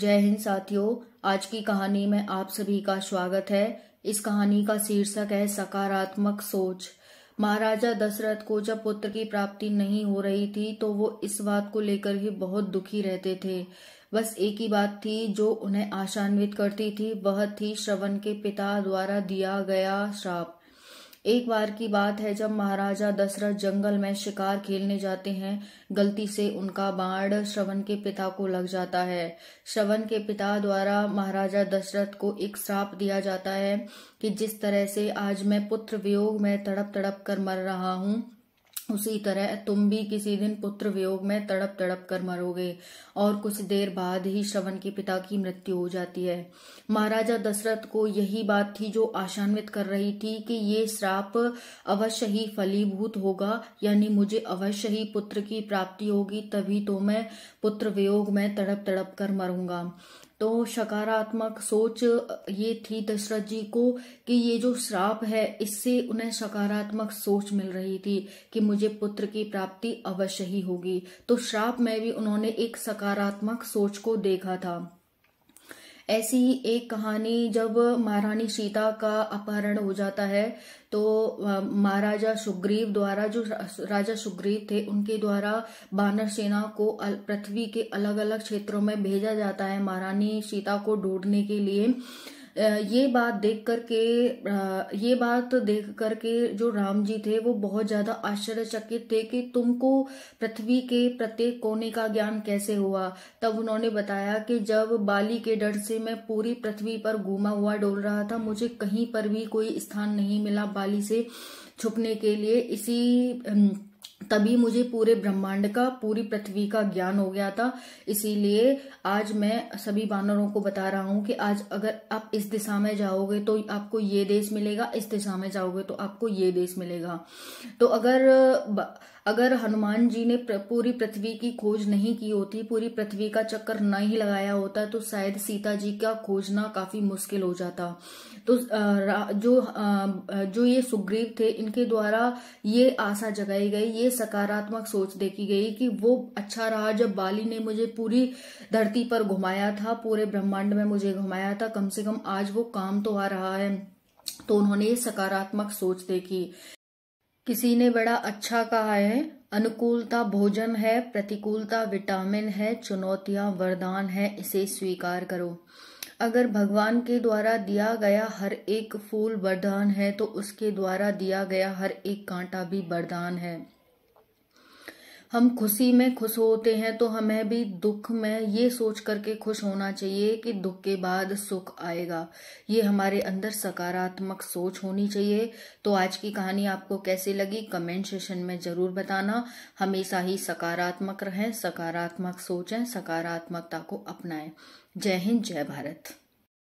जय हिंद साथियों आज की कहानी में आप सभी का स्वागत है इस कहानी का शीर्षक है सकारात्मक सोच महाराजा दशरथ को जब पुत्र की प्राप्ति नहीं हो रही थी तो वो इस बात को लेकर ही बहुत दुखी रहते थे बस एक ही बात थी जो उन्हें आशान्वित करती थी वह थी श्रवण के पिता द्वारा दिया गया श्राप एक बार की बात है जब महाराजा दशरथ जंगल में शिकार खेलने जाते हैं गलती से उनका बाण श्रवण के पिता को लग जाता है श्रवण के पिता द्वारा महाराजा दशरथ को एक श्राप दिया जाता है कि जिस तरह से आज मैं पुत्र वियोग में तड़प तड़प कर मर रहा हूँ उसी तरह तुम भी किसी दिन पुत्र वियोग में तड़प तड़प कर मरोगे और कुछ देर बाद ही श्रवण के पिता की मृत्यु हो जाती है महाराजा दशरथ को यही बात थी जो आशान्वित कर रही थी कि ये श्राप अवश्य ही फलीभूत होगा यानी मुझे अवश्य ही पुत्र की प्राप्ति होगी तभी तो मैं पुत्र वियोग में तड़प तड़प कर मरूंगा तो सकारात्मक सोच ये थी दशरथ जी को कि ये जो श्राप है इससे उन्हें सकारात्मक सोच मिल रही थी कि मुझे पुत्र की प्राप्ति अवश्य ही होगी तो श्राप में भी उन्होंने एक सकारात्मक सोच को देखा था ऐसी एक कहानी जब महारानी सीता का अपहरण हो जाता है तो महाराजा सुग्रीव द्वारा जो राजा सुग्रीव थे उनके द्वारा बानर सेना को पृथ्वी के अलग अलग क्षेत्रों में भेजा जाता है महारानी सीता को ढूंढने के लिए ये बात देख करके ये बात देख करके जो राम जी थे वो बहुत ज्यादा आश्चर्यचकित थे कि तुमको पृथ्वी के प्रत्येक कोने का ज्ञान कैसे हुआ तब उन्होंने बताया कि जब बाली के डर से मैं पूरी पृथ्वी पर घूमा हुआ डोल रहा था मुझे कहीं पर भी कोई स्थान नहीं मिला बाली से छुपने के लिए इसी तभी मुझे पूरे ब्रह्मांड का पूरी पृथ्वी का ज्ञान हो गया था इसीलिए आज मैं सभी बानरों को बता रहा हूं कि आज अगर आप इस दिशा में जाओगे तो आपको ये देश मिलेगा इस दिशा में जाओगे तो आपको ये देश मिलेगा तो अगर अगर हनुमान जी ने पूरी पृथ्वी की खोज नहीं की होती पूरी पृथ्वी का चक्कर नहीं लगाया होता तो शायद सीता जी का खोजना काफी मुश्किल हो जाता तो जो जो ये सुग्रीव थे इनके द्वारा ये आशा जगाई गई ये सकारात्मक सोच देखी गई कि वो अच्छा रहा जब बाली ने मुझे पूरी धरती पर घुमाया था पूरे ब्रह्मांड में मुझे घुमाया था कम से कम आज वो काम तो आ रहा है तो उन्होंने ये सकारात्मक सोच देखी किसी ने बड़ा अच्छा कहा है अनुकूलता भोजन है प्रतिकूलता विटामिन है चुनौतियां वरदान है इसे स्वीकार करो अगर भगवान के द्वारा दिया गया हर एक फूल वरदान है तो उसके द्वारा दिया गया हर एक कांटा भी वरदान है हम खुशी में खुश होते हैं तो हमें भी दुख में ये सोच करके खुश होना चाहिए कि दुख के बाद सुख आएगा ये हमारे अंदर सकारात्मक सोच होनी चाहिए तो आज की कहानी आपको कैसे लगी कमेंट सेशन में ज़रूर बताना हमेशा ही सकारात्मक रहें सकारात्मक सोचें सकारात्मकता को अपनाएं जय हिंद जय भारत